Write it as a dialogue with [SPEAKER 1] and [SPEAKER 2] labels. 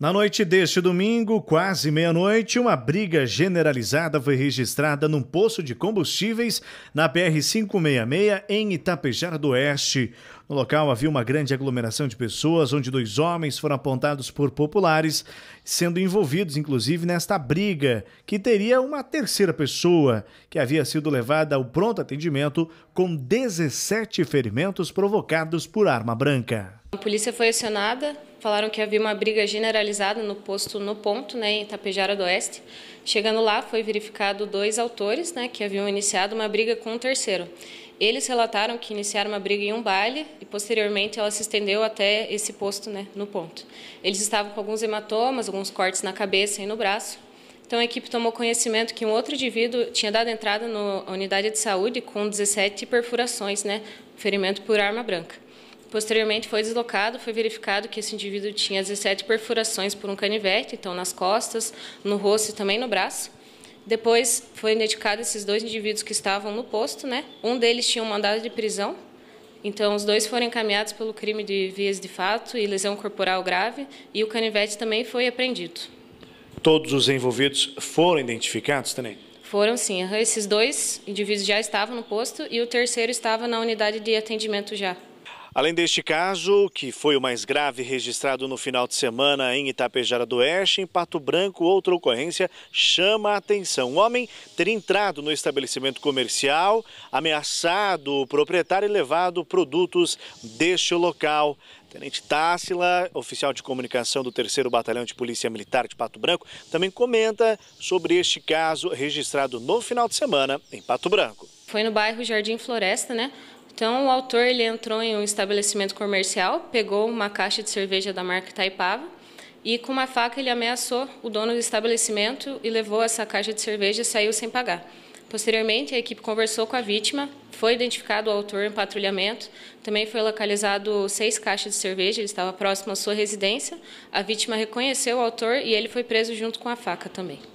[SPEAKER 1] Na noite deste domingo, quase meia-noite, uma briga generalizada foi registrada num poço de combustíveis na BR-566 em Itapejara do Oeste. No local havia uma grande aglomeração de pessoas, onde dois homens foram apontados por populares, sendo envolvidos inclusive nesta briga, que teria uma terceira pessoa, que havia sido levada ao pronto atendimento com 17 ferimentos provocados por arma branca.
[SPEAKER 2] A polícia foi acionada falaram que havia uma briga generalizada no posto no ponto, né, em Itapejara do Oeste. Chegando lá, foi verificado dois autores, né, que haviam iniciado uma briga com um terceiro. Eles relataram que iniciaram uma briga em um baile e posteriormente ela se estendeu até esse posto, né, no ponto. Eles estavam com alguns hematomas, alguns cortes na cabeça e no braço. Então a equipe tomou conhecimento que um outro indivíduo tinha dado entrada na unidade de saúde com 17 perfurações, né, ferimento por arma branca. Posteriormente foi deslocado, foi verificado que esse indivíduo tinha 17 perfurações por um canivete, então nas costas, no rosto e também no braço. Depois foi identificado esses dois indivíduos que estavam no posto, né? Um deles tinha um mandado de prisão, então os dois foram encaminhados pelo crime de vias de fato e lesão corporal grave, e o canivete também foi apreendido.
[SPEAKER 1] Todos os envolvidos foram identificados, também?
[SPEAKER 2] Foram sim. Esses dois indivíduos já estavam no posto e o terceiro estava na unidade de atendimento
[SPEAKER 1] já. Além deste caso, que foi o mais grave registrado no final de semana em Itapejara do Oeste, em Pato Branco, outra ocorrência chama a atenção. Um homem ter entrado no estabelecimento comercial, ameaçado o proprietário e levado produtos deste local. Tenente Tássila, oficial de comunicação do 3 Batalhão de Polícia Militar de Pato Branco, também comenta sobre este caso registrado no final de semana em Pato Branco.
[SPEAKER 2] Foi no bairro Jardim Floresta, né? Então, o autor ele entrou em um estabelecimento comercial, pegou uma caixa de cerveja da marca Taipava e com uma faca ele ameaçou o dono do estabelecimento e levou essa caixa de cerveja e saiu sem pagar. Posteriormente, a equipe conversou com a vítima, foi identificado o autor em patrulhamento, também foi localizado seis caixas de cerveja, ele estava próximo à sua residência. A vítima reconheceu o autor e ele foi preso junto com a faca também.